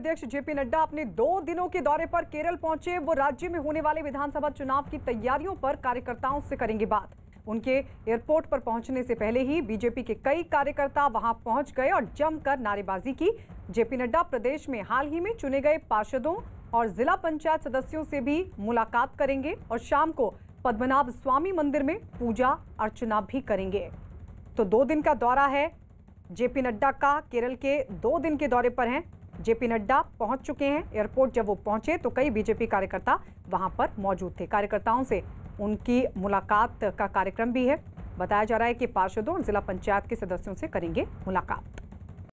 अध्यक्ष जेपी नड्डा अपने दो दिनों के दौरे पर केरल पहुंचे वो राज्य में होने वाले विधानसभा चुनाव की तैयारियों पर कार्यकर्ताओं से करेंगे बात उनके एयरपोर्ट पर पहुंचने से पहले ही बीजेपी के कई कार्यकर्ता वहां पहुंच गए और जमकर नारेबाजी की जेपी नड्डा प्रदेश में हाल ही में चुने गए पार्षदों और जिला पंचायत सदस्यों से भी मुलाकात करेंगे और शाम को पद्मनाभ स्वामी मंदिर में पूजा अर्चना भी करेंगे तो दो दिन का दौरा है जेपी नड्डा का केरल के दो दिन के दौरे पर है जेपी नड्डा पहुंच चुके हैं एयरपोर्ट जब वो पहुंचे तो कई बीजेपी कार्यकर्ता वहां पर मौजूद थे कार्यकर्ताओं से उनकी मुलाकात का कार्यक्रम भी है बताया जा रहा है कि पार्षदों और जिला पंचायत के सदस्यों से करेंगे मुलाकात